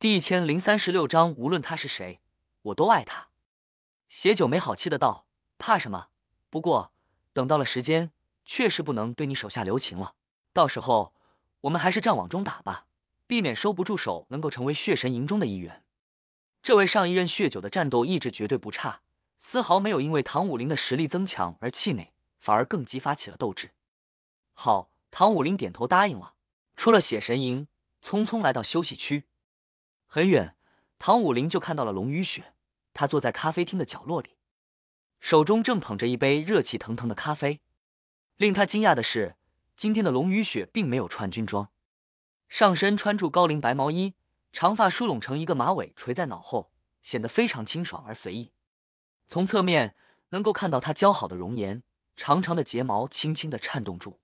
第一千零三十六章，无论他是谁，我都爱他。血九没好气的道：“怕什么？不过等到了时间，确实不能对你手下留情了。到时候我们还是战网中打吧，避免收不住手，能够成为血神营中的一员。”这位上一任血九的战斗意志绝对不差，丝毫没有因为唐武林的实力增强而气馁，反而更激发起了斗志。好，唐武林点头答应了，出了血神营，匆匆来到休息区。很远，唐武林就看到了龙雨雪。他坐在咖啡厅的角落里，手中正捧着一杯热气腾腾的咖啡。令他惊讶的是，今天的龙雨雪并没有穿军装，上身穿住高领白毛衣，长发梳拢成一个马尾垂在脑后，显得非常清爽而随意。从侧面能够看到她姣好的容颜，长长的睫毛轻轻的颤动住，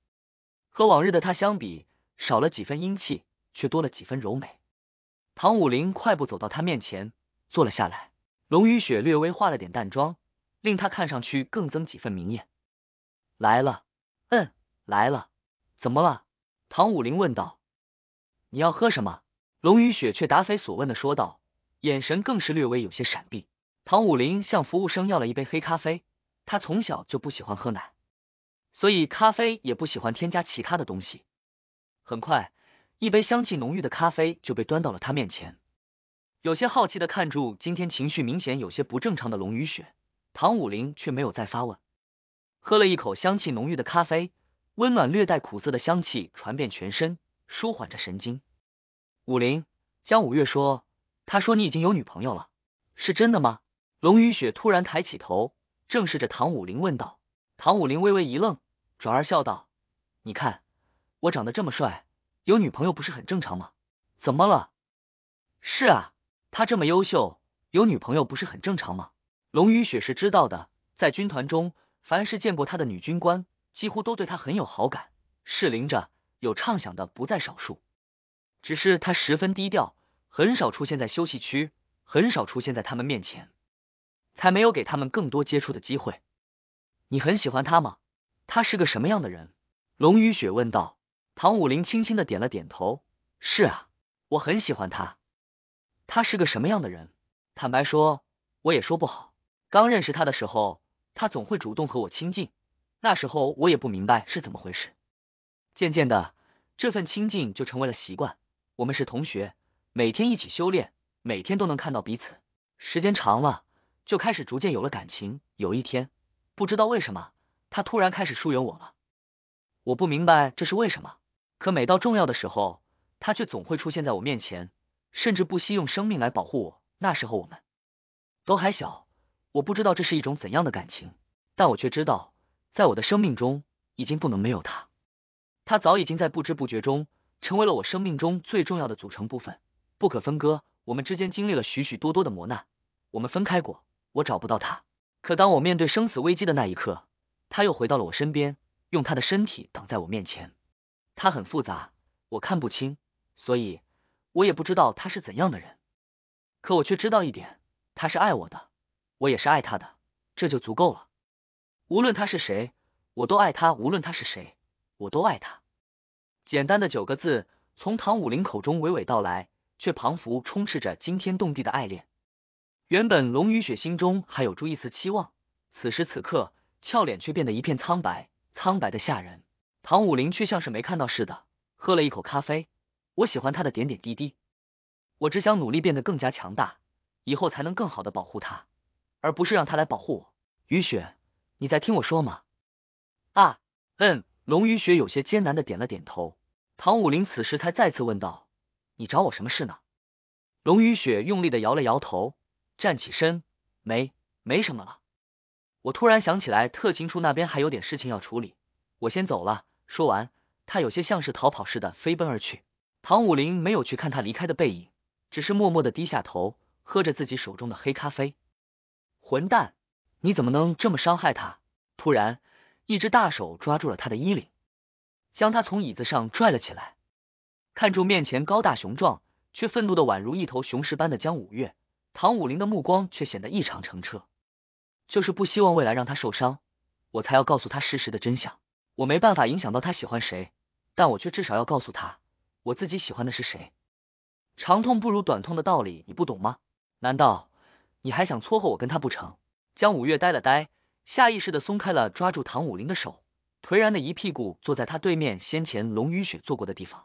和往日的她相比，少了几分英气，却多了几分柔美。唐武林快步走到他面前，坐了下来。龙雨雪略微化了点淡妆，令他看上去更增几分明艳。来了，嗯，来了，怎么了？唐武林问道。你要喝什么？龙雨雪却答非所问的说道，眼神更是略微有些闪避。唐武林向服务生要了一杯黑咖啡，他从小就不喜欢喝奶，所以咖啡也不喜欢添加其他的东西。很快。一杯香气浓郁的咖啡就被端到了他面前，有些好奇的看住今天情绪明显有些不正常的龙雨雪，唐武林却没有再发问。喝了一口香气浓郁的咖啡，温暖略带苦涩的香气传遍全身，舒缓着神经。武林江五月说：“他说你已经有女朋友了，是真的吗？”龙雨雪突然抬起头，正视着唐武林问道。唐武林微微一愣，转而笑道：“你看，我长得这么帅。”有女朋友不是很正常吗？怎么了？是啊，他这么优秀，有女朋友不是很正常吗？龙雨雪是知道的，在军团中，凡是见过他的女军官，几乎都对他很有好感，适龄着有畅想的不在少数。只是他十分低调，很少出现在休息区，很少出现在他们面前，才没有给他们更多接触的机会。你很喜欢他吗？他是个什么样的人？龙雨雪问道。唐武林轻轻的点了点头。是啊，我很喜欢他。他是个什么样的人？坦白说，我也说不好。刚认识他的时候，他总会主动和我亲近，那时候我也不明白是怎么回事。渐渐的，这份亲近就成为了习惯。我们是同学，每天一起修炼，每天都能看到彼此。时间长了，就开始逐渐有了感情。有一天，不知道为什么，他突然开始疏远我了。我不明白这是为什么。可每到重要的时候，他却总会出现在我面前，甚至不惜用生命来保护我。那时候我们都还小，我不知道这是一种怎样的感情，但我却知道，在我的生命中已经不能没有他。他早已经在不知不觉中成为了我生命中最重要的组成部分，不可分割。我们之间经历了许许多多的磨难，我们分开过，我找不到他。可当我面对生死危机的那一刻，他又回到了我身边，用他的身体挡在我面前。他很复杂，我看不清，所以，我也不知道他是怎样的人。可我却知道一点，他是爱我的，我也是爱他的，这就足够了。无论他是谁，我都爱他；无论他是谁，我都爱他。简单的九个字，从唐武林口中娓娓道来，却仿佛充斥着惊天动地的爱恋。原本龙雨雪心中还有住一丝期望，此时此刻，俏脸却变得一片苍白，苍白的吓人。唐武林却像是没看到似的，喝了一口咖啡。我喜欢他的点点滴滴，我只想努力变得更加强大，以后才能更好的保护他，而不是让他来保护我。雨雪，你在听我说吗？啊，嗯。龙雨雪有些艰难的点了点头。唐武林此时才再次问道：“你找我什么事呢？”龙雨雪用力的摇了摇头，站起身：“没，没什么了。我突然想起来，特勤处那边还有点事情要处理，我先走了。”说完，他有些像是逃跑似的飞奔而去。唐武林没有去看他离开的背影，只是默默的低下头，喝着自己手中的黑咖啡。混蛋，你怎么能这么伤害他？突然，一只大手抓住了他的衣领，将他从椅子上拽了起来。看住面前高大雄壮却愤怒的宛如一头雄狮般的江五月，唐武林的目光却显得异常澄澈。就是不希望未来让他受伤，我才要告诉他事实的真相。我没办法影响到他喜欢谁，但我却至少要告诉他我自己喜欢的是谁。长痛不如短痛的道理你不懂吗？难道你还想撮合我跟他不成？江五月呆了呆，下意识的松开了抓住唐武林的手，颓然的一屁股坐在他对面先前龙雨雪坐过的地方，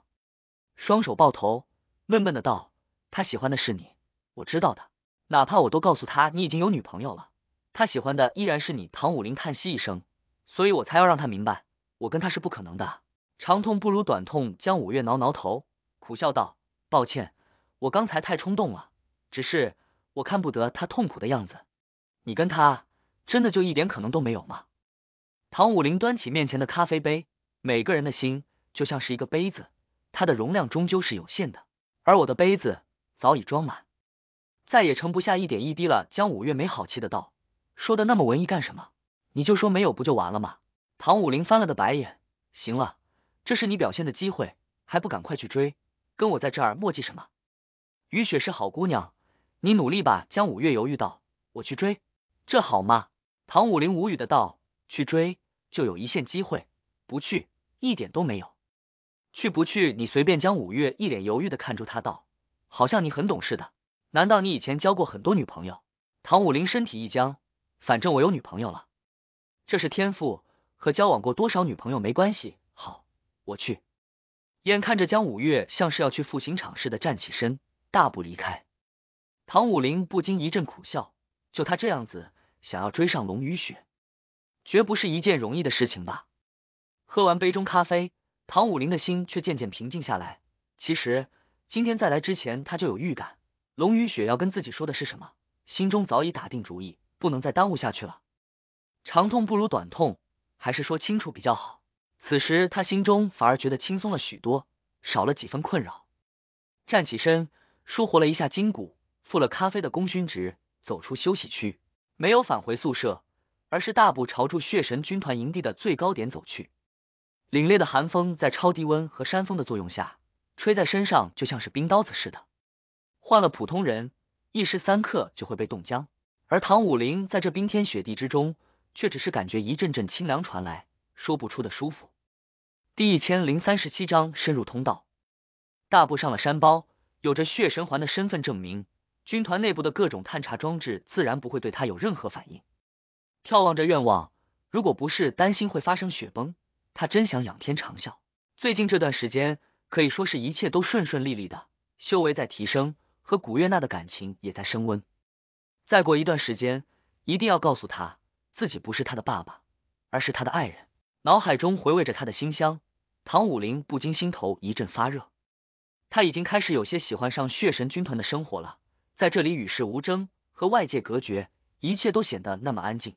双手抱头，闷闷的道：“他喜欢的是你，我知道的。哪怕我都告诉他你已经有女朋友了，他喜欢的依然是你。”唐武林叹息一声，所以我才要让他明白。我跟他是不可能的，长痛不如短痛。江五月挠挠头，苦笑道：“抱歉，我刚才太冲动了。只是我看不得他痛苦的样子。你跟他真的就一点可能都没有吗？”唐武林端起面前的咖啡杯，每个人的心就像是一个杯子，它的容量终究是有限的，而我的杯子早已装满，再也盛不下一点一滴了。江五月没好气的道：“说的那么文艺干什么？你就说没有不就完了吗？”唐武林翻了个白眼，行了，这是你表现的机会，还不赶快去追，跟我在这儿磨迹什么？雨雪是好姑娘，你努力吧。江五月犹豫道：“我去追，这好吗？”唐武林无语的道：“去追就有一线机会，不去一点都没有。去不去你随便。”江五月一脸犹豫的看住他道：“好像你很懂事的，难道你以前交过很多女朋友？”唐武林身体一僵：“反正我有女朋友了，这是天赋。”和交往过多少女朋友没关系。好，我去。眼看着江五月像是要去赴刑场似的站起身，大步离开。唐武林不禁一阵苦笑，就他这样子，想要追上龙雨雪，绝不是一件容易的事情吧？喝完杯中咖啡，唐武林的心却渐渐平静下来。其实今天再来之前，他就有预感，龙雨雪要跟自己说的是什么，心中早已打定主意，不能再耽误下去了。长痛不如短痛。还是说清楚比较好。此时他心中反而觉得轻松了许多，少了几分困扰。站起身，舒活了一下筋骨，付了咖啡的功勋值，走出休息区，没有返回宿舍，而是大步朝住血神军团营地的最高点走去。凛冽的寒风在超低温和山风的作用下，吹在身上就像是冰刀子似的。换了普通人，一时三刻就会被冻僵，而唐武林在这冰天雪地之中。却只是感觉一阵阵清凉传来，说不出的舒服。第一千零三十七章深入通道。大步上了山包，有着血神环的身份证明，军团内部的各种探查装置自然不会对他有任何反应。眺望着愿望，如果不是担心会发生雪崩，他真想仰天长啸。最近这段时间可以说是一切都顺顺利利的，修为在提升，和古月娜的感情也在升温。再过一段时间，一定要告诉他。自己不是他的爸爸，而是他的爱人。脑海中回味着他的馨香，唐武林不禁心头一阵发热。他已经开始有些喜欢上血神军团的生活了，在这里与世无争，和外界隔绝，一切都显得那么安静。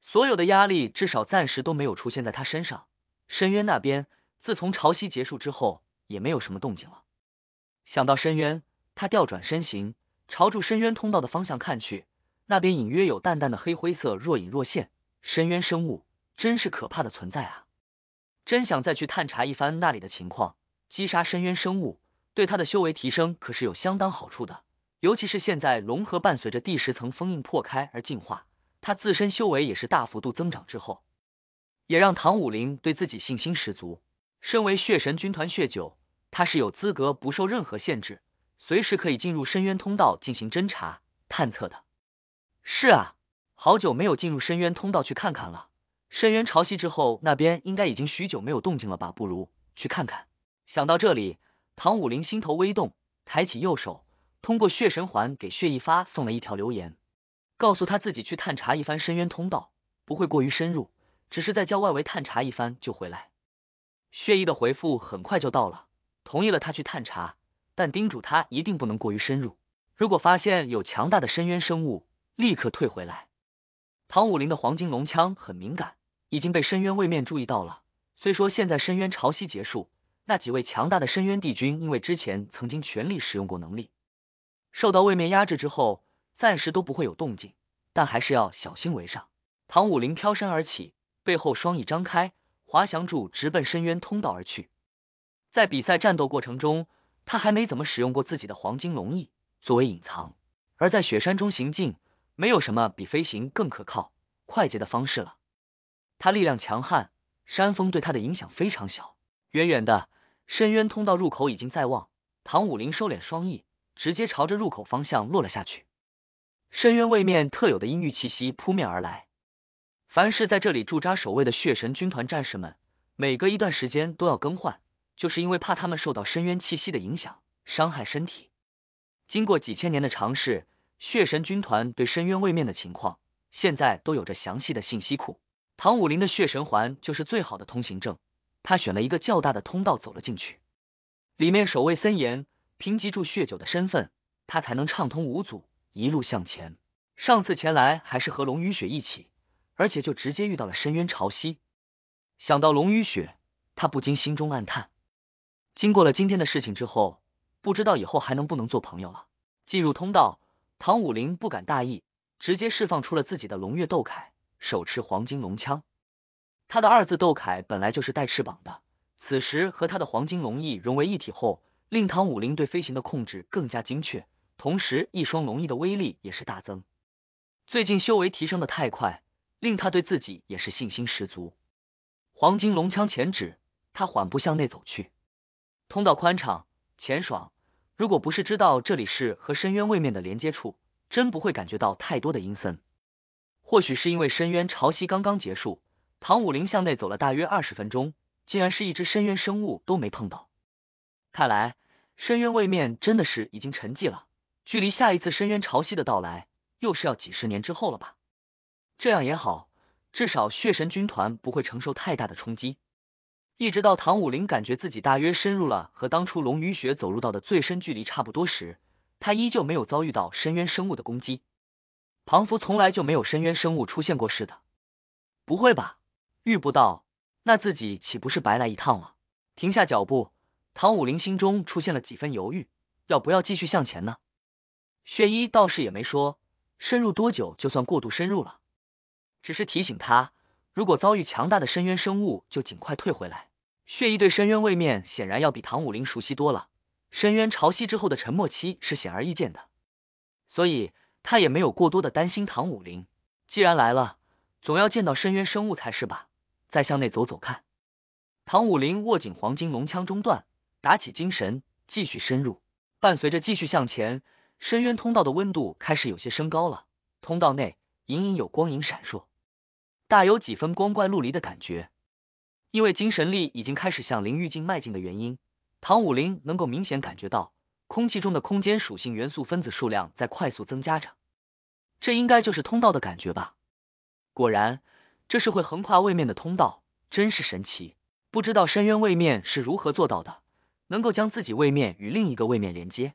所有的压力至少暂时都没有出现在他身上。深渊那边，自从潮汐结束之后，也没有什么动静了。想到深渊，他调转身形，朝住深渊通道的方向看去。那边隐约有淡淡的黑灰色，若隐若现。深渊生物真是可怕的存在啊！真想再去探查一番那里的情况，击杀深渊生物对他的修为提升可是有相当好处的。尤其是现在龙核伴随着第十层封印破开而进化，他自身修为也是大幅度增长之后，也让唐武林对自己信心十足。身为血神军团血九，他是有资格不受任何限制，随时可以进入深渊通道进行侦查探测的。是啊，好久没有进入深渊通道去看看了。深渊潮汐之后，那边应该已经许久没有动静了吧？不如去看看。想到这里，唐武林心头微动，抬起右手，通过血神环给血一发送了一条留言，告诉他自己去探查一番深渊通道，不会过于深入，只是在郊外围探查一番就回来。血一的回复很快就到了，同意了他去探查，但叮嘱他一定不能过于深入，如果发现有强大的深渊生物。立刻退回来。唐武林的黄金龙枪很敏感，已经被深渊位面注意到了。虽说现在深渊潮汐结束，那几位强大的深渊帝君因为之前曾经全力使用过能力，受到位面压制之后，暂时都不会有动静，但还是要小心为上。唐武林飘身而起，背后双翼张开，滑翔柱直奔深渊通道而去。在比赛战斗过程中，他还没怎么使用过自己的黄金龙翼作为隐藏，而在雪山中行进。没有什么比飞行更可靠、快捷的方式了。它力量强悍，山峰对它的影响非常小。远远的，深渊通道入口已经在望。唐武林收敛双翼，直接朝着入口方向落了下去。深渊位面特有的阴郁气息扑面而来。凡是在这里驻扎守卫的血神军团战士们，每隔一段时间都要更换，就是因为怕他们受到深渊气息的影响，伤害身体。经过几千年的尝试。血神军团对深渊位面的情况，现在都有着详细的信息库。唐武林的血神环就是最好的通行证。他选了一个较大的通道走了进去，里面守卫森严，凭藉住血酒的身份，他才能畅通无阻，一路向前。上次前来还是和龙与雪一起，而且就直接遇到了深渊潮汐。想到龙与雪，他不禁心中暗叹。经过了今天的事情之后，不知道以后还能不能做朋友了。进入通道。唐武林不敢大意，直接释放出了自己的龙月斗铠，手持黄金龙枪。他的二字斗铠本来就是带翅膀的，此时和他的黄金龙翼融为一体后，令唐武林对飞行的控制更加精确，同时一双龙翼的威力也是大增。最近修为提升的太快，令他对自己也是信心十足。黄金龙枪前指，他缓步向内走去。通道宽敞，前爽。如果不是知道这里是和深渊位面的连接处，真不会感觉到太多的阴森。或许是因为深渊潮汐刚刚结束，唐武林向内走了大约二十分钟，竟然是一只深渊生物都没碰到。看来深渊位面真的是已经沉寂了，距离下一次深渊潮汐的到来，又是要几十年之后了吧？这样也好，至少血神军团不会承受太大的冲击。一直到唐武林感觉自己大约深入了和当初龙与雪走入到的最深距离差不多时，他依旧没有遭遇到深渊生物的攻击，仿佛从来就没有深渊生物出现过似的。不会吧？遇不到，那自己岂不是白来一趟了？停下脚步，唐武林心中出现了几分犹豫，要不要继续向前呢？血衣倒是也没说深入多久就算过度深入了，只是提醒他。如果遭遇强大的深渊生物，就尽快退回来。血翼对深渊位面显然要比唐武林熟悉多了。深渊潮汐之后的沉默期是显而易见的，所以他也没有过多的担心。唐武林既然来了，总要见到深渊生物才是吧。再向内走走看。唐武林握紧黄金龙枪中断，打起精神继续深入。伴随着继续向前，深渊通道的温度开始有些升高了。通道内隐隐有光影闪烁。大有几分光怪陆离的感觉，因为精神力已经开始向灵域境迈进的原因，唐武林能够明显感觉到空气中的空间属性元素分子数量在快速增加着。这应该就是通道的感觉吧？果然，这是会横跨位面的通道，真是神奇！不知道深渊位面是如何做到的，能够将自己位面与另一个位面连接，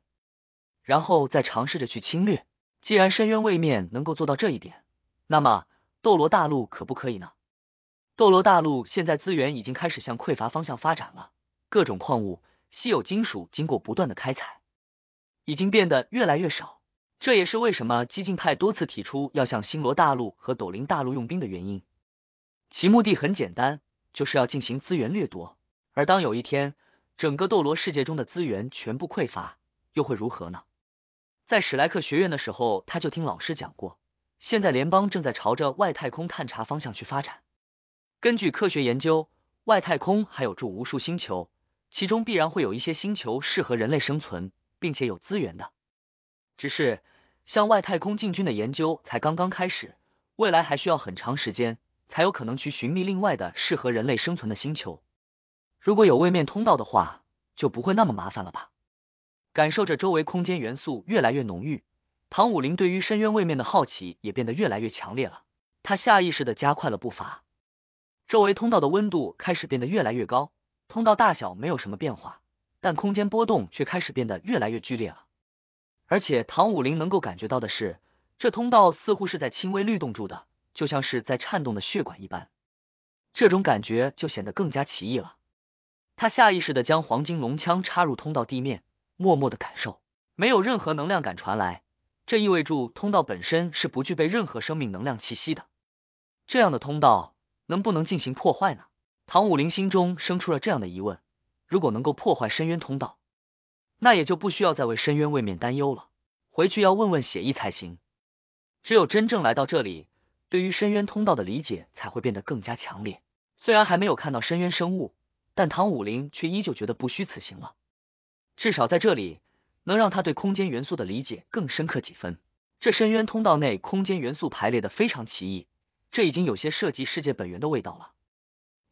然后再尝试着去侵略。既然深渊位面能够做到这一点，那么……斗罗大陆可不可以呢？斗罗大陆现在资源已经开始向匮乏方向发展了，各种矿物、稀有金属经过不断的开采，已经变得越来越少。这也是为什么激进派多次提出要向星罗大陆和斗灵大陆用兵的原因。其目的很简单，就是要进行资源掠夺。而当有一天整个斗罗世界中的资源全部匮乏，又会如何呢？在史莱克学院的时候，他就听老师讲过。现在联邦正在朝着外太空探查方向去发展。根据科学研究，外太空还有住无数星球，其中必然会有一些星球适合人类生存，并且有资源的。只是向外太空进军的研究才刚刚开始，未来还需要很长时间，才有可能去寻觅另外的适合人类生存的星球。如果有位面通道的话，就不会那么麻烦了吧？感受着周围空间元素越来越浓郁。唐武林对于深渊位面的好奇也变得越来越强烈了，他下意识的加快了步伐。周围通道的温度开始变得越来越高，通道大小没有什么变化，但空间波动却开始变得越来越剧烈了。而且唐武林能够感觉到的是，这通道似乎是在轻微律动住的，就像是在颤动的血管一般，这种感觉就显得更加奇异了。他下意识的将黄金龙枪插入通道地面，默默的感受，没有任何能量感传来。这意味着通道本身是不具备任何生命能量气息的。这样的通道能不能进行破坏呢？唐武林心中生出了这样的疑问。如果能够破坏深渊通道，那也就不需要再为深渊位面担忧了。回去要问问血意才行。只有真正来到这里，对于深渊通道的理解才会变得更加强烈。虽然还没有看到深渊生物，但唐武林却依旧觉得不虚此行了。至少在这里。能让他对空间元素的理解更深刻几分。这深渊通道内空间元素排列的非常奇异，这已经有些涉及世界本源的味道了，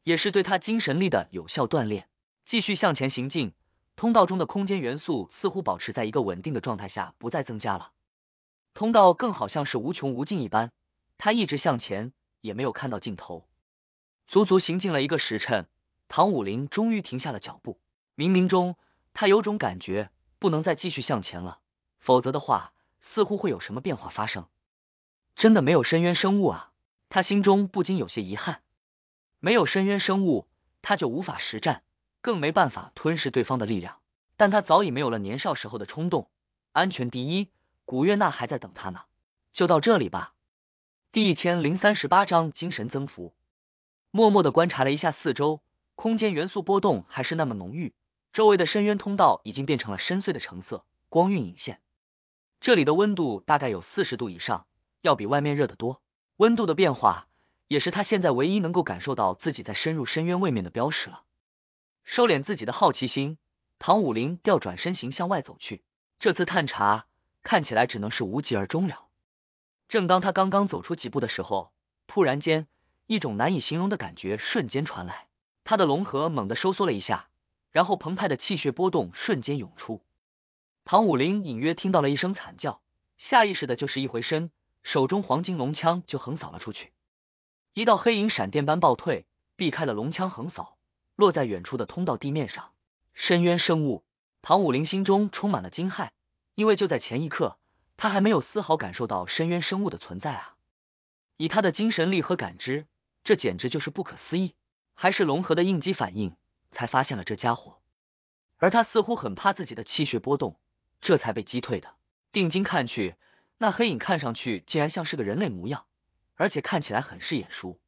也是对他精神力的有效锻炼。继续向前行进，通道中的空间元素似乎保持在一个稳定的状态下，不再增加了。通道更好像是无穷无尽一般，他一直向前，也没有看到尽头。足足行进了一个时辰，唐武林终于停下了脚步。冥冥中，他有种感觉。不能再继续向前了，否则的话，似乎会有什么变化发生。真的没有深渊生物啊，他心中不禁有些遗憾。没有深渊生物，他就无法实战，更没办法吞噬对方的力量。但他早已没有了年少时候的冲动，安全第一，古月娜还在等他呢。就到这里吧。第一千零三十八章精神增幅。默默的观察了一下四周，空间元素波动还是那么浓郁。周围的深渊通道已经变成了深邃的橙色，光晕隐现。这里的温度大概有四十度以上，要比外面热得多。温度的变化也是他现在唯一能够感受到自己在深入深渊位面的标识了。收敛自己的好奇心，唐武林调转身形向外走去。这次探查看起来只能是无疾而终了。正当他刚刚走出几步的时候，突然间一种难以形容的感觉瞬间传来，他的龙核猛地收缩了一下。然后澎湃的气血波动瞬间涌出，唐武林隐约听到了一声惨叫，下意识的就是一回身，手中黄金龙枪就横扫了出去。一道黑影闪电般暴退，避开了龙枪横扫，落在远处的通道地面上。深渊生物，唐武林心中充满了惊骇，因为就在前一刻，他还没有丝毫感受到深渊生物的存在啊！以他的精神力和感知，这简直就是不可思议，还是龙核的应激反应。才发现了这家伙，而他似乎很怕自己的气血波动，这才被击退的。定睛看去，那黑影看上去竟然像是个人类模样，而且看起来很是眼熟。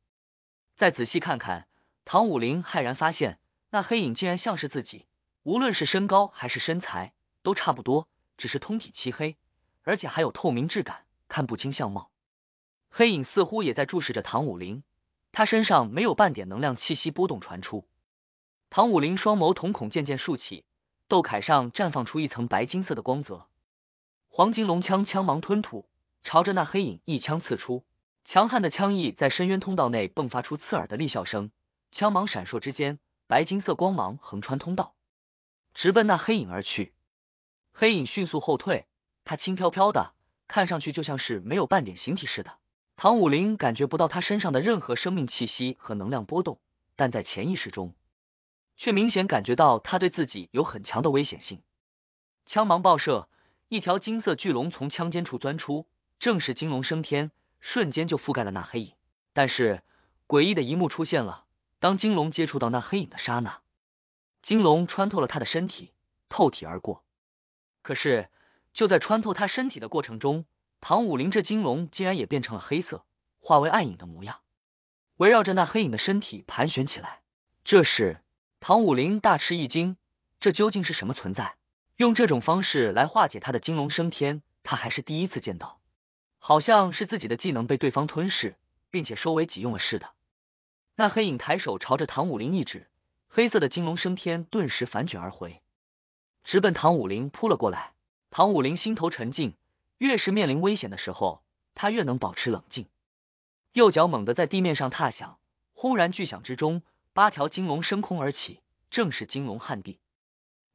再仔细看看，唐武林骇然发现，那黑影竟然像是自己，无论是身高还是身材都差不多，只是通体漆黑，而且还有透明质感，看不清相貌。黑影似乎也在注视着唐武林，他身上没有半点能量气息波动传出。唐武林双眸瞳孔渐渐竖起，斗铠上绽放出一层白金色的光泽。黄金龙枪枪芒吞吐，朝着那黑影一枪刺出。强悍的枪意在深渊通道内迸发出刺耳的厉啸声，枪芒闪烁之间，白金色光芒横穿通道，直奔那黑影而去。黑影迅速后退，他轻飘飘的，看上去就像是没有半点形体似的。唐武林感觉不到他身上的任何生命气息和能量波动，但在潜意识中。却明显感觉到他对自己有很强的危险性，枪芒爆射，一条金色巨龙从枪尖处钻出，正是金龙升天，瞬间就覆盖了那黑影。但是诡异的一幕出现了，当金龙接触到那黑影的刹那，金龙穿透了他的身体，透体而过。可是就在穿透他身体的过程中，唐武林这金龙竟然也变成了黑色，化为暗影的模样，围绕着那黑影的身体盘旋起来。这是。唐武林大吃一惊，这究竟是什么存在？用这种方式来化解他的金龙升天，他还是第一次见到。好像是自己的技能被对方吞噬，并且收为己用了似的。那黑影抬手朝着唐武林一指，黑色的金龙升天顿时反卷而回，直奔唐武林扑了过来。唐武林心头沉静，越是面临危险的时候，他越能保持冷静。右脚猛地在地面上踏响，轰然巨响之中。八条金龙升空而起，正是金龙旱地。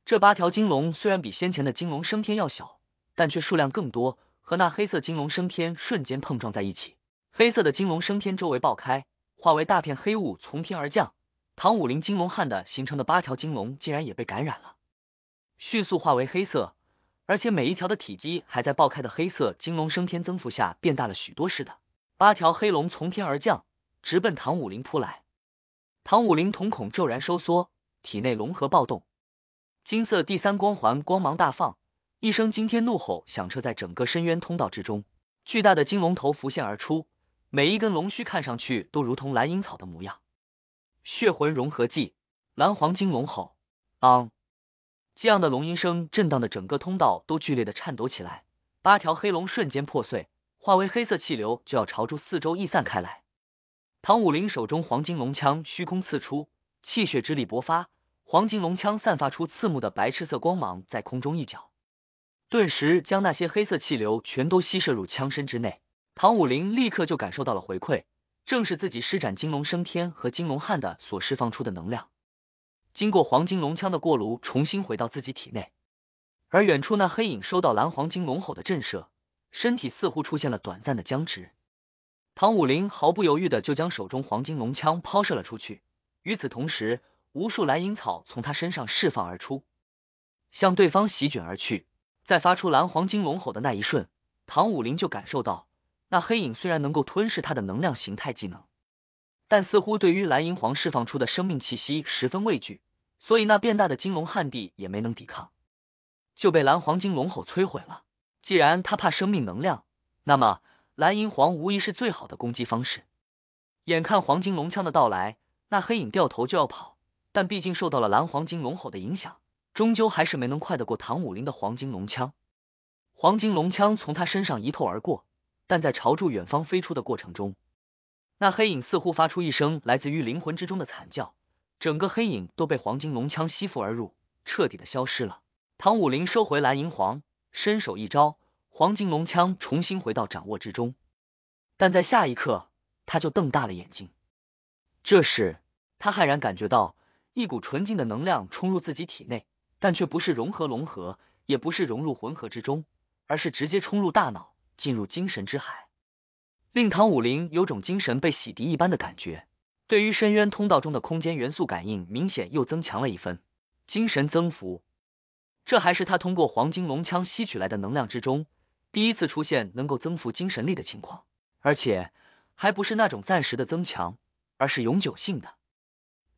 这八条金龙虽然比先前的金龙升天要小，但却数量更多，和那黑色金龙升天瞬间碰撞在一起。黑色的金龙升天周围爆开，化为大片黑雾从天而降。唐武林金龙汉的形成的八条金龙竟然也被感染了，迅速化为黑色，而且每一条的体积还在爆开的黑色金龙升天增幅下变大了许多似的。八条黑龙从天而降，直奔唐武林扑来。唐武林瞳孔骤然收缩，体内龙核暴动，金色第三光环光芒大放，一声惊天怒吼响彻在整个深渊通道之中，巨大的金龙头浮现而出，每一根龙须看上去都如同蓝银草的模样。血魂融合剂，蓝黄金龙吼，昂！激昂的龙吟声震荡的整个通道都剧烈的颤抖起来，八条黑龙瞬间破碎，化为黑色气流，就要朝住四周逸散开来。唐武林手中黄金龙枪虚空刺出，气血之力勃发，黄金龙枪散发出刺目的白赤色光芒，在空中一角，顿时将那些黑色气流全都吸射入枪身之内。唐武林立刻就感受到了回馈，正是自己施展金龙升天和金龙汉的所释放出的能量，经过黄金龙枪的过炉，重新回到自己体内。而远处那黑影收到蓝黄金龙吼的震慑，身体似乎出现了短暂的僵直。唐武林毫不犹豫的就将手中黄金龙枪抛射了出去，与此同时，无数蓝银草从他身上释放而出，向对方席卷而去。在发出蓝黄金龙吼的那一瞬，唐武林就感受到，那黑影虽然能够吞噬他的能量形态技能，但似乎对于蓝银皇释放出的生命气息十分畏惧，所以那变大的金龙旱地也没能抵抗，就被蓝黄金龙吼摧毁了。既然他怕生命能量，那么。蓝银皇无疑是最好的攻击方式。眼看黄金龙枪的到来，那黑影掉头就要跑，但毕竟受到了蓝黄金龙吼的影响，终究还是没能快得过唐武林的黄金龙枪。黄金龙枪从他身上一透而过，但在朝住远方飞出的过程中，那黑影似乎发出一声来自于灵魂之中的惨叫，整个黑影都被黄金龙枪吸附而入，彻底的消失了。唐武林收回蓝银皇，伸手一招。黄金龙枪重新回到掌握之中，但在下一刻，他就瞪大了眼睛。这时，他骇然感觉到一股纯净的能量冲入自己体内，但却不是融合龙核，也不是融入魂核之中，而是直接冲入大脑，进入精神之海，令唐武林有种精神被洗涤一般的感觉。对于深渊通道中的空间元素感应，明显又增强了一分。精神增幅，这还是他通过黄金龙枪吸取来的能量之中。第一次出现能够增幅精神力的情况，而且还不是那种暂时的增强，而是永久性的，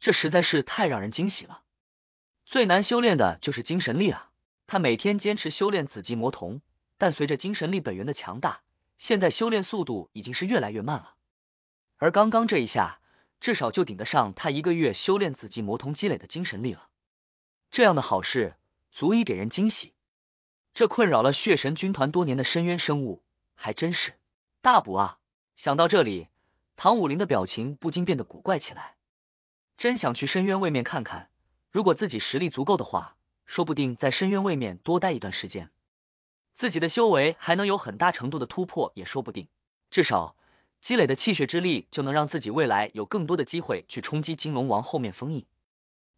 这实在是太让人惊喜了。最难修炼的就是精神力啊，他每天坚持修炼紫极魔瞳，但随着精神力本源的强大，现在修炼速度已经是越来越慢了。而刚刚这一下，至少就顶得上他一个月修炼紫极魔瞳积累的精神力了。这样的好事，足以给人惊喜。这困扰了血神军团多年的深渊生物还真是大补啊！想到这里，唐武林的表情不禁变得古怪起来。真想去深渊位面看看，如果自己实力足够的话，说不定在深渊位面多待一段时间，自己的修为还能有很大程度的突破，也说不定。至少积累的气血之力，就能让自己未来有更多的机会去冲击金龙王后面封印。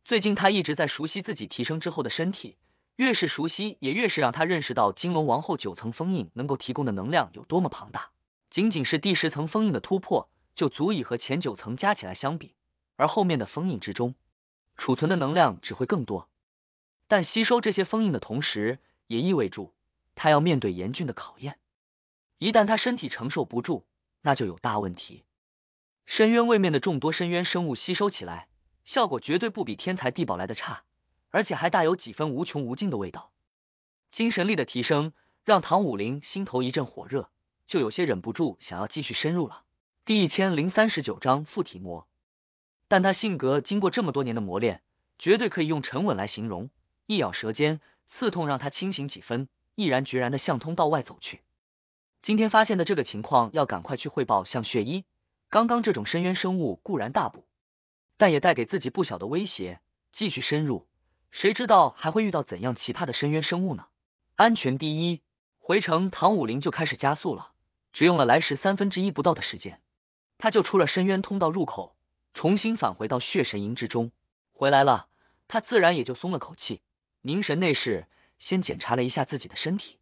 最近他一直在熟悉自己提升之后的身体。越是熟悉，也越是让他认识到金龙王后九层封印能够提供的能量有多么庞大。仅仅是第十层封印的突破，就足以和前九层加起来相比，而后面的封印之中储存的能量只会更多。但吸收这些封印的同时，也意味着他要面对严峻的考验。一旦他身体承受不住，那就有大问题。深渊位面的众多深渊生物吸收起来，效果绝对不比天才地宝来的差。而且还带有几分无穷无尽的味道。精神力的提升让唐武林心头一阵火热，就有些忍不住想要继续深入了。第一千零三十九章附体魔。但他性格经过这么多年的磨练，绝对可以用沉稳来形容。一咬舌尖，刺痛让他清醒几分，毅然决然的向通道外走去。今天发现的这个情况，要赶快去汇报向血衣。刚刚这种深渊生物固然大补，但也带给自己不小的威胁。继续深入。谁知道还会遇到怎样奇葩的深渊生物呢？安全第一，回城唐武林就开始加速了，只用了来时三分之一不到的时间，他就出了深渊通道入口，重新返回到血神营之中。回来了，他自然也就松了口气，凝神内视，先检查了一下自己的身体，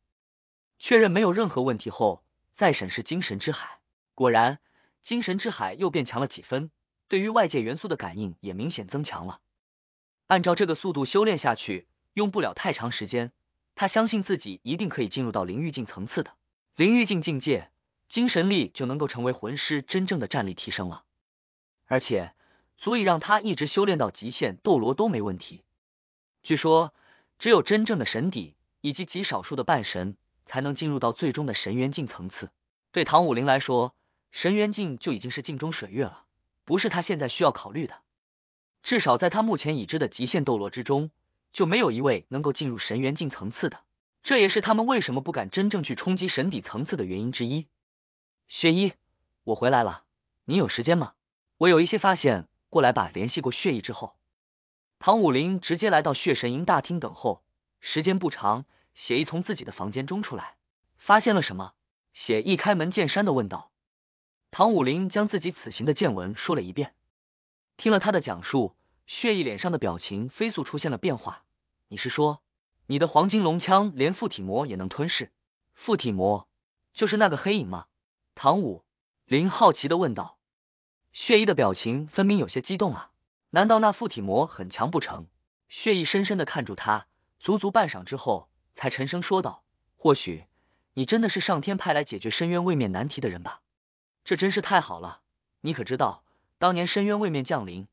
确认没有任何问题后，再审视精神之海，果然精神之海又变强了几分，对于外界元素的感应也明显增强了。按照这个速度修炼下去，用不了太长时间，他相信自己一定可以进入到灵域境层次的。灵域境境界，精神力就能够成为魂师真正的战力提升了，而且足以让他一直修炼到极限斗罗都没问题。据说，只有真正的神底以及极少数的半神才能进入到最终的神元境层次。对唐武林来说，神元境就已经是镜中水月了，不是他现在需要考虑的。至少在他目前已知的极限斗罗之中，就没有一位能够进入神元境层次的。这也是他们为什么不敢真正去冲击神底层次的原因之一。血衣，我回来了，你有时间吗？我有一些发现，过来吧。联系过血衣之后，唐武林直接来到血神营大厅等候。时间不长，血衣从自己的房间中出来，发现了什么？血一开门见山的问道。唐武林将自己此行的见闻说了一遍。听了他的讲述。血翼脸上的表情飞速出现了变化。你是说，你的黄金龙枪连附体魔也能吞噬？附体魔就是那个黑影吗？唐武林好奇的问道。血翼的表情分明有些激动啊！难道那附体魔很强不成？血翼深深的看住他，足足半晌之后，才沉声说道：“或许你真的是上天派来解决深渊位面难题的人吧？这真是太好了！你可知道，当年深渊位面降临。”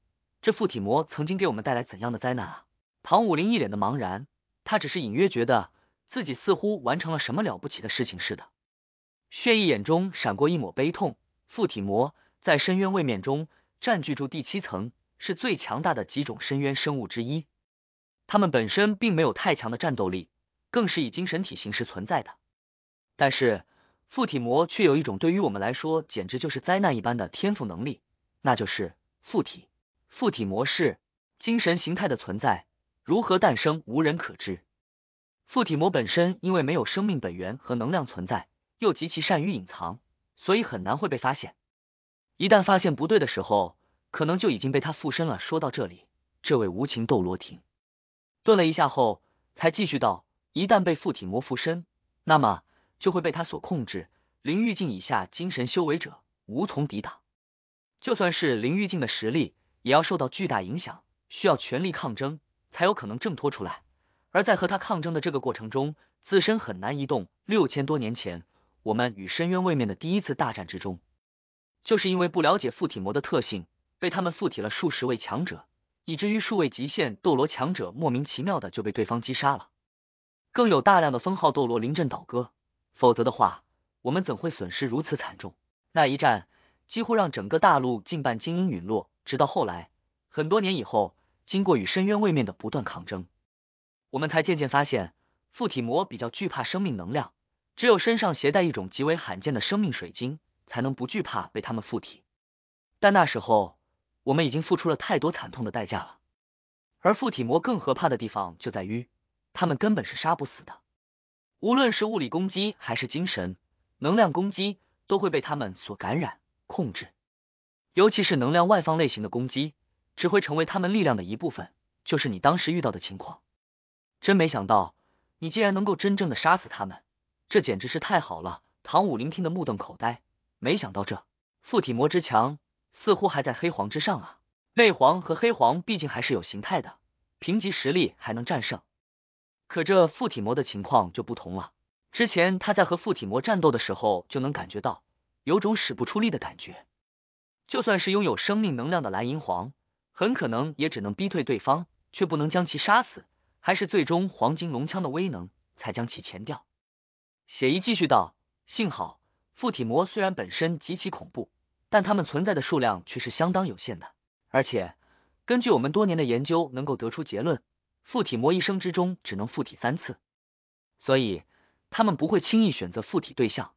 这附体魔曾经给我们带来怎样的灾难啊？唐武林一脸的茫然，他只是隐约觉得自己似乎完成了什么了不起的事情似的。血翼眼中闪过一抹悲痛。附体魔在深渊位面中占据住第七层，是最强大的几种深渊生物之一。它们本身并没有太强的战斗力，更是以精神体形式存在的。但是附体魔却有一种对于我们来说简直就是灾难一般的天赋能力，那就是附体。附体模式，精神形态的存在如何诞生，无人可知。附体魔本身因为没有生命本源和能量存在，又极其善于隐藏，所以很难会被发现。一旦发现不对的时候，可能就已经被他附身了。说到这里，这位无情斗罗停顿了一下后，才继续道：“一旦被附体魔附身，那么就会被他所控制。灵玉境以下精神修为者无从抵挡，就算是灵玉境的实力。”也要受到巨大影响，需要全力抗争，才有可能挣脱出来。而在和他抗争的这个过程中，自身很难移动。六千多年前，我们与深渊位面的第一次大战之中，就是因为不了解附体魔的特性，被他们附体了数十位强者，以至于数位极限斗罗强者莫名其妙的就被对方击杀了，更有大量的封号斗罗临阵倒戈。否则的话，我们怎会损失如此惨重？那一战几乎让整个大陆近半精英陨落。直到后来，很多年以后，经过与深渊位面的不断抗争，我们才渐渐发现，附体魔比较惧怕生命能量，只有身上携带一种极为罕见的生命水晶，才能不惧怕被他们附体。但那时候，我们已经付出了太多惨痛的代价了。而附体魔更可怕的地方就在于，他们根本是杀不死的，无论是物理攻击还是精神能量攻击，都会被他们所感染、控制。尤其是能量外放类型的攻击，只会成为他们力量的一部分，就是你当时遇到的情况。真没想到，你竟然能够真正的杀死他们，这简直是太好了！唐武林听得目瞪口呆，没想到这附体魔之强，似乎还在黑皇之上啊！内皇和黑皇毕竟还是有形态的，评级实力还能战胜，可这附体魔的情况就不同了。之前他在和附体魔战斗的时候，就能感觉到有种使不出力的感觉。就算是拥有生命能量的蓝银皇，很可能也只能逼退对方，却不能将其杀死，还是最终黄金龙枪的威能才将其前掉。血衣继续道：“幸好附体魔虽然本身极其恐怖，但他们存在的数量却是相当有限的。而且根据我们多年的研究，能够得出结论，附体魔一生之中只能附体三次，所以他们不会轻易选择附体对象。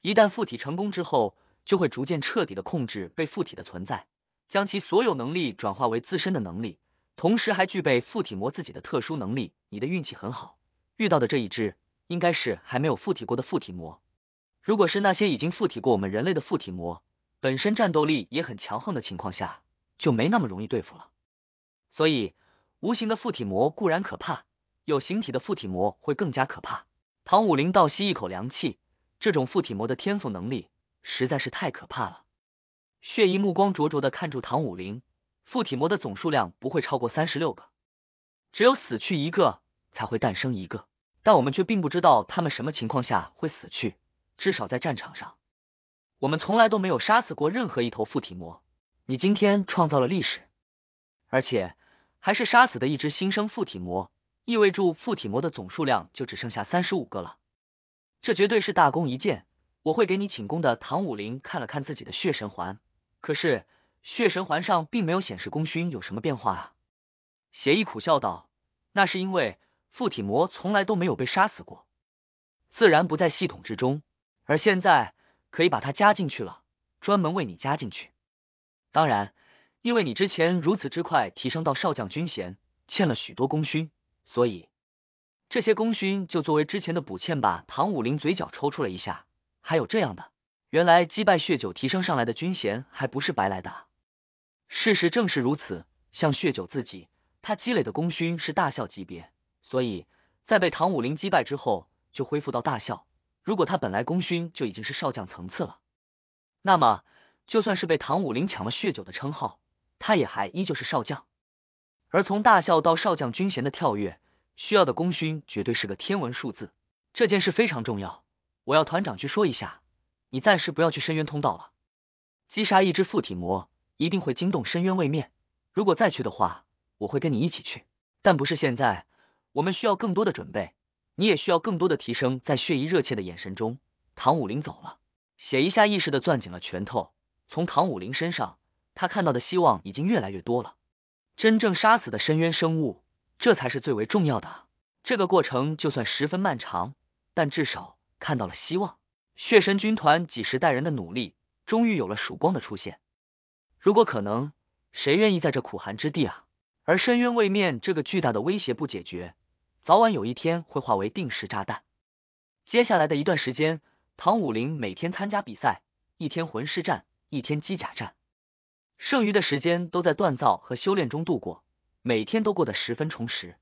一旦附体成功之后。”就会逐渐彻底的控制被附体的存在，将其所有能力转化为自身的能力，同时还具备附体魔自己的特殊能力。你的运气很好，遇到的这一只应该是还没有附体过的附体魔。如果是那些已经附体过我们人类的附体魔，本身战斗力也很强横的情况下，就没那么容易对付了。所以，无形的附体魔固然可怕，有形体的附体魔会更加可怕。唐武林倒吸一口凉气，这种附体魔的天赋能力。实在是太可怕了！血姨目光灼灼的看住唐武林，附体魔的总数量不会超过三十六个，只有死去一个才会诞生一个，但我们却并不知道他们什么情况下会死去。至少在战场上，我们从来都没有杀死过任何一头附体魔。你今天创造了历史，而且还是杀死的一只新生附体魔，意味住附体魔的总数量就只剩下三十五个了，这绝对是大功一件。我会给你请功的唐武林看了看自己的血神环，可是血神环上并没有显示功勋有什么变化啊。邪意苦笑道：“那是因为附体魔从来都没有被杀死过，自然不在系统之中。而现在可以把它加进去了，专门为你加进去。当然，因为你之前如此之快提升到少将军衔，欠了许多功勋，所以这些功勋就作为之前的补欠吧。”唐武林嘴角抽搐了一下。还有这样的，原来击败血九提升上来的军衔还不是白来的。事实正是如此，像血九自己，他积累的功勋是大校级别，所以在被唐武林击败之后就恢复到大校。如果他本来功勋就已经是少将层次了，那么就算是被唐武林抢了血九的称号，他也还依旧是少将。而从大校到少将军衔的跳跃，需要的功勋绝对是个天文数字。这件事非常重要。我要团长去说一下，你暂时不要去深渊通道了。击杀一只附体魔一定会惊动深渊位面，如果再去的话，我会跟你一起去，但不是现在。我们需要更多的准备，你也需要更多的提升。在血姨热切的眼神中，唐武林走了。血姨下意识的攥紧了拳头。从唐武林身上，他看到的希望已经越来越多了。真正杀死的深渊生物，这才是最为重要的。这个过程就算十分漫长，但至少。看到了希望，血神军团几十代人的努力终于有了曙光的出现。如果可能，谁愿意在这苦寒之地啊？而深渊位面这个巨大的威胁不解决，早晚有一天会化为定时炸弹。接下来的一段时间，唐武林每天参加比赛，一天魂师战，一天机甲战，剩余的时间都在锻造和修炼中度过，每天都过得十分充实。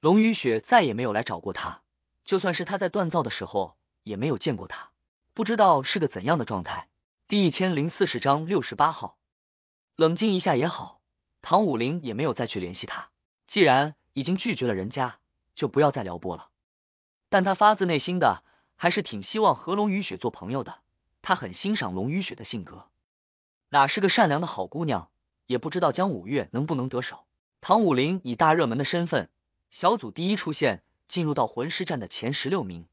龙雨雪再也没有来找过他。就算是他在锻造的时候，也没有见过他，不知道是个怎样的状态。第一千零四十章六十八号，冷静一下也好。唐武林也没有再去联系他，既然已经拒绝了人家，就不要再撩拨了。但他发自内心的还是挺希望和龙雨雪做朋友的，他很欣赏龙雨雪的性格，哪是个善良的好姑娘，也不知道江五月能不能得手。唐武林以大热门的身份，小组第一出现。进入到魂师战的前十六名，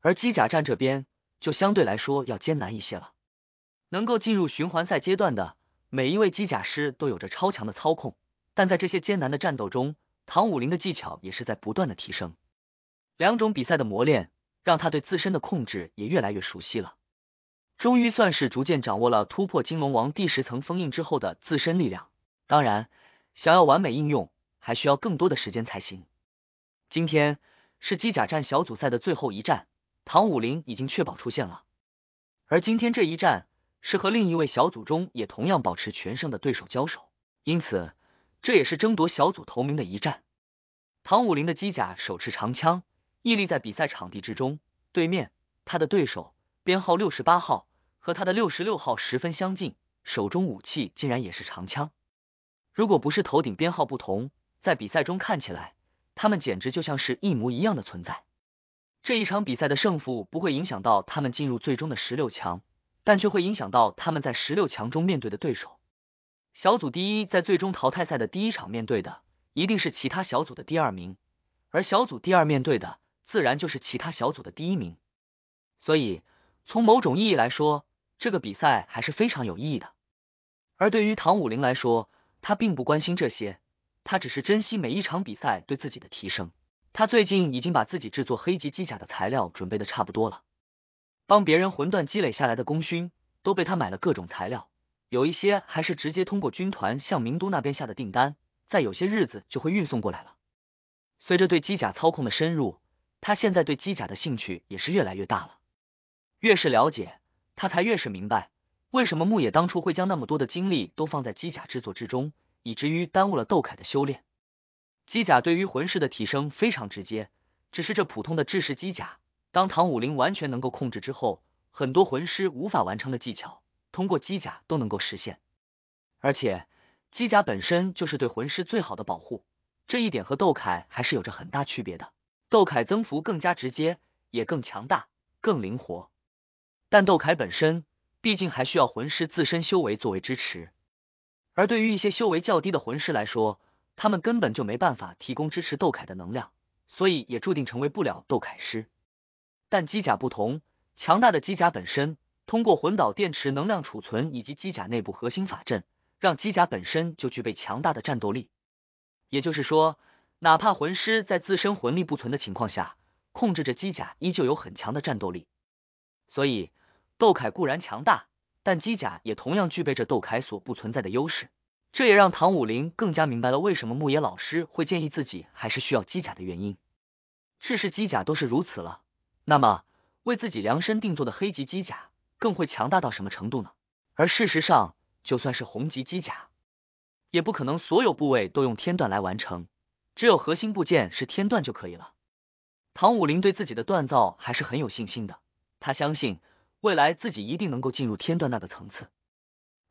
而机甲战这边就相对来说要艰难一些了。能够进入循环赛阶段的每一位机甲师都有着超强的操控，但在这些艰难的战斗中，唐武林的技巧也是在不断的提升。两种比赛的磨练，让他对自身的控制也越来越熟悉了。终于算是逐渐掌握了突破金龙王第十层封印之后的自身力量，当然，想要完美应用，还需要更多的时间才行。今天是机甲战小组赛的最后一战，唐武林已经确保出现了。而今天这一战是和另一位小组中也同样保持全胜的对手交手，因此这也是争夺小组头名的一战。唐武林的机甲手持长枪，屹立在比赛场地之中。对面，他的对手编号六十八号和他的六十六号十分相近，手中武器竟然也是长枪。如果不是头顶编号不同，在比赛中看起来。他们简直就像是一模一样的存在。这一场比赛的胜负不会影响到他们进入最终的十六强，但却会影响到他们在十六强中面对的对手。小组第一在最终淘汰赛的第一场面对的一定是其他小组的第二名，而小组第二面对的自然就是其他小组的第一名。所以，从某种意义来说，这个比赛还是非常有意义的。而对于唐武林来说，他并不关心这些。他只是珍惜每一场比赛对自己的提升。他最近已经把自己制作黑级机甲的材料准备的差不多了。帮别人魂断积累下来的功勋都被他买了各种材料，有一些还是直接通过军团向名都那边下的订单，在有些日子就会运送过来了。随着对机甲操控的深入，他现在对机甲的兴趣也是越来越大了。越是了解，他才越是明白为什么牧野当初会将那么多的精力都放在机甲制作之中。以至于耽误了窦凯的修炼。机甲对于魂师的提升非常直接，只是这普通的制式机甲，当唐武林完全能够控制之后，很多魂师无法完成的技巧，通过机甲都能够实现。而且，机甲本身就是对魂师最好的保护，这一点和窦凯还是有着很大区别的。窦凯增幅更加直接，也更强大、更灵活，但窦凯本身毕竟还需要魂师自身修为作为支持。而对于一些修为较低的魂师来说，他们根本就没办法提供支持窦凯的能量，所以也注定成为不了窦凯师。但机甲不同，强大的机甲本身通过魂导电池能量储存以及机甲内部核心法阵，让机甲本身就具备强大的战斗力。也就是说，哪怕魂师在自身魂力不存的情况下，控制着机甲依旧有很强的战斗力。所以，窦凯固然强大。但机甲也同样具备着斗铠所不存在的优势，这也让唐武林更加明白了为什么牧野老师会建议自己还是需要机甲的原因。制式机甲都是如此了，那么为自己量身定做的黑级机甲，更会强大到什么程度呢？而事实上，就算是红级机甲，也不可能所有部位都用天段来完成，只有核心部件是天段就可以了。唐武林对自己的锻造还是很有信心的，他相信。未来自己一定能够进入天段那个层次，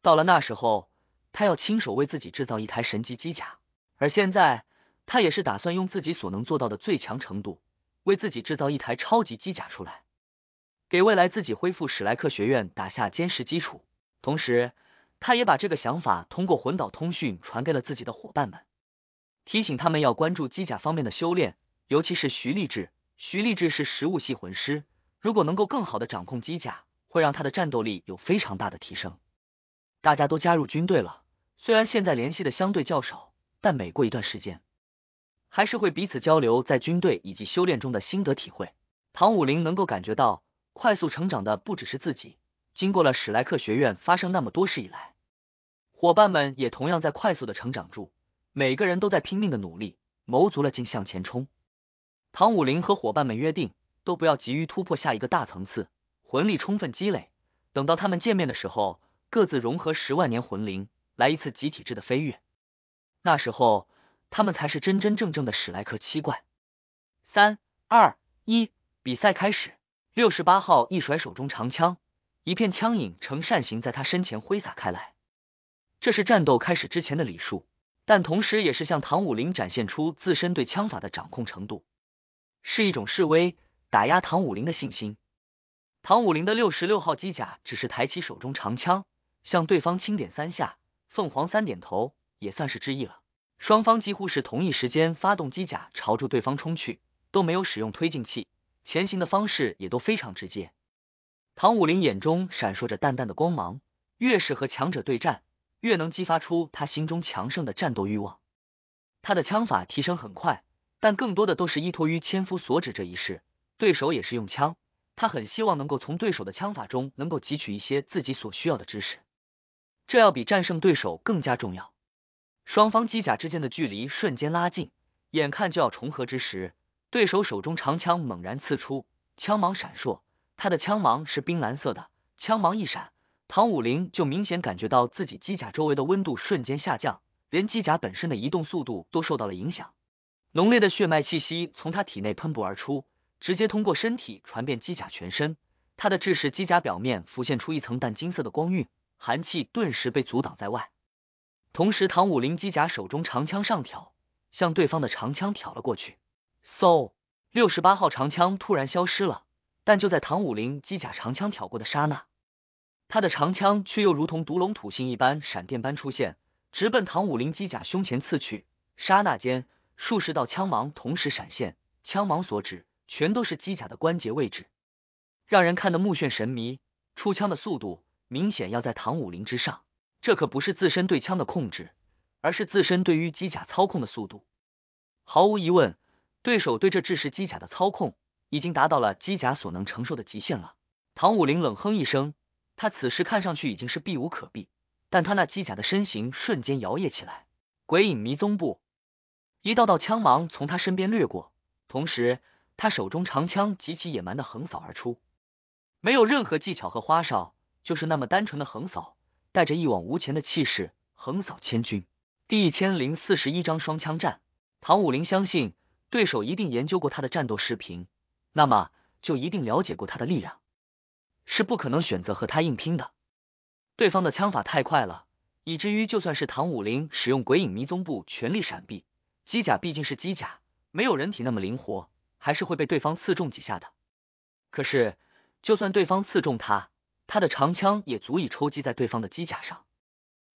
到了那时候，他要亲手为自己制造一台神级机甲。而现在，他也是打算用自己所能做到的最强程度，为自己制造一台超级机甲出来，给未来自己恢复史莱克学院打下坚实基础。同时，他也把这个想法通过魂导通讯传给了自己的伙伴们，提醒他们要关注机甲方面的修炼，尤其是徐立志。徐立志是食物系魂师。如果能够更好的掌控机甲，会让他的战斗力有非常大的提升。大家都加入军队了，虽然现在联系的相对较少，但每过一段时间，还是会彼此交流在军队以及修炼中的心得体会。唐武林能够感觉到，快速成长的不只是自己。经过了史莱克学院发生那么多事以来，伙伴们也同样在快速的成长中，每个人都在拼命的努力，卯足了劲向前冲。唐武林和伙伴们约定。都不要急于突破下一个大层次，魂力充分积累，等到他们见面的时候，各自融合十万年魂灵，来一次集体制的飞跃。那时候，他们才是真真正正的史莱克七怪。三二一，比赛开始！六十八号一甩手中长枪，一片枪影呈扇形在他身前挥洒开来。这是战斗开始之前的礼数，但同时也是向唐武林展现出自身对枪法的掌控程度，是一种示威。打压唐武林的信心。唐武林的六十六号机甲只是抬起手中长枪，向对方轻点三下，凤凰三点头，也算是致意了。双方几乎是同一时间发动机甲朝住对方冲去，都没有使用推进器，前行的方式也都非常直接。唐武林眼中闪烁着淡淡的光芒，越是和强者对战，越能激发出他心中强盛的战斗欲望。他的枪法提升很快，但更多的都是依托于千夫所指这一式，对手也是用枪，他很希望能够从对手的枪法中能够汲取一些自己所需要的知识，这要比战胜对手更加重要。双方机甲之间的距离瞬间拉近，眼看就要重合之时，对手手中长枪猛然刺出，枪芒闪烁。他的枪芒是冰蓝色的，枪芒一闪，唐武林就明显感觉到自己机甲周围的温度瞬间下降，连机甲本身的移动速度都受到了影响。浓烈的血脉气息从他体内喷薄而出。直接通过身体传遍机甲全身，他的制式机甲表面浮现出一层淡金色的光晕，寒气顿时被阻挡在外。同时，唐武林机甲手中长枪上挑，向对方的长枪挑了过去。嗖，六十八号长枪突然消失了。但就在唐武林机甲长枪挑过的刹那，他的长枪却又如同毒龙吐信一般，闪电般出现，直奔唐武林机甲胸前刺去。刹那间，数十道枪芒同时闪现，枪芒所指。全都是机甲的关节位置，让人看得目眩神迷。出枪的速度明显要在唐舞麟之上，这可不是自身对枪的控制，而是自身对于机甲操控的速度。毫无疑问，对手对这制式机甲的操控已经达到了机甲所能承受的极限了。唐武麟冷哼一声，他此时看上去已经是避无可避，但他那机甲的身形瞬间摇曳起来，鬼影迷踪步，一道道枪芒从他身边掠过，同时。他手中长枪极其野蛮的横扫而出，没有任何技巧和花哨，就是那么单纯的横扫，带着一往无前的气势，横扫千军。第一千零四十一章双枪战。唐武林相信，对手一定研究过他的战斗视频，那么就一定了解过他的力量，是不可能选择和他硬拼的。对方的枪法太快了，以至于就算是唐武林使用鬼影迷踪步全力闪避，机甲毕竟是机甲，没有人体那么灵活。还是会被对方刺中几下的，可是就算对方刺中他，他的长枪也足以抽击在对方的机甲上，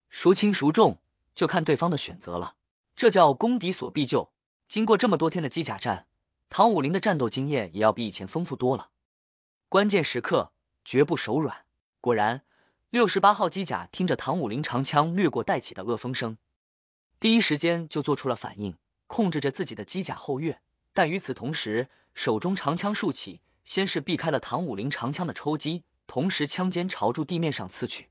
孰轻孰重就看对方的选择了。这叫攻敌所必救。经过这么多天的机甲战，唐武林的战斗经验也要比以前丰富多了，关键时刻绝不手软。果然，六十八号机甲听着唐武林长枪掠过带起的恶风声，第一时间就做出了反应，控制着自己的机甲后跃。但与此同时，手中长枪竖起，先是避开了唐武林长枪的抽击，同时枪尖朝住地面上刺去。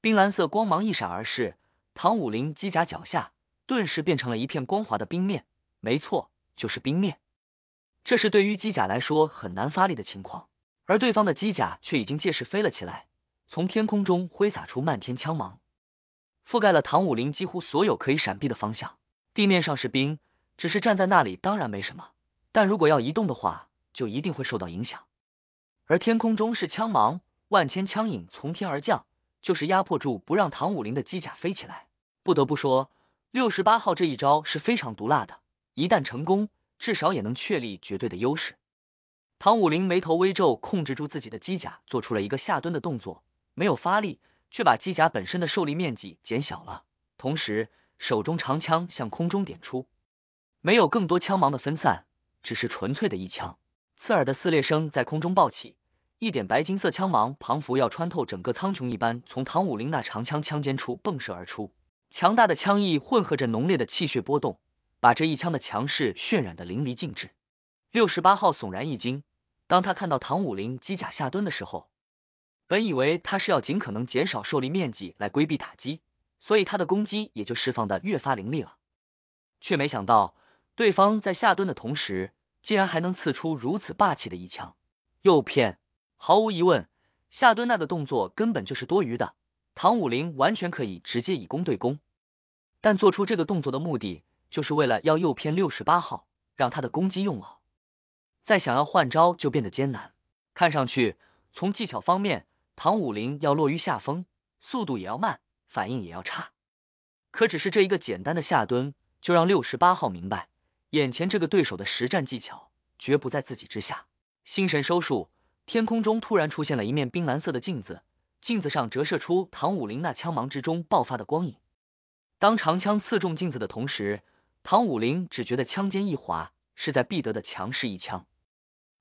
冰蓝色光芒一闪而逝，唐武林机甲脚下顿时变成了一片光滑的冰面。没错，就是冰面。这是对于机甲来说很难发力的情况，而对方的机甲却已经借势飞了起来，从天空中挥洒出漫天枪芒，覆盖了唐武林几乎所有可以闪避的方向。地面上是冰。只是站在那里当然没什么，但如果要移动的话，就一定会受到影响。而天空中是枪芒，万千枪影从天而降，就是压迫住不让唐武林的机甲飞起来。不得不说，六十八号这一招是非常毒辣的，一旦成功，至少也能确立绝对的优势。唐武林眉头微皱，控制住自己的机甲，做出了一个下蹲的动作，没有发力，却把机甲本身的受力面积减小了，同时手中长枪向空中点出。没有更多枪芒的分散，只是纯粹的一枪，刺耳的撕裂声在空中爆起，一点白金色枪芒彷佛要穿透整个苍穹一般，从唐武林那长枪枪尖处迸射而出，强大的枪意混合着浓烈的气血波动，把这一枪的强势渲染的淋漓尽致。六十八号悚然一惊，当他看到唐武林机甲下蹲的时候，本以为他是要尽可能减少受力面积来规避打击，所以他的攻击也就释放的越发凌厉了，却没想到。对方在下蹲的同时，竟然还能刺出如此霸气的一枪，诱骗。毫无疑问，下蹲那个动作根本就是多余的，唐武林完全可以直接以攻对攻。但做出这个动作的目的，就是为了要诱骗六十八号，让他的攻击用了。再想要换招就变得艰难。看上去，从技巧方面，唐武林要落于下风，速度也要慢，反应也要差。可只是这一个简单的下蹲，就让六十八号明白。眼前这个对手的实战技巧绝不在自己之下，心神收束，天空中突然出现了一面冰蓝色的镜子，镜子上折射出唐武林那枪芒之中爆发的光影。当长枪刺中镜子的同时，唐武林只觉得枪尖一滑，势在必得的强势一枪，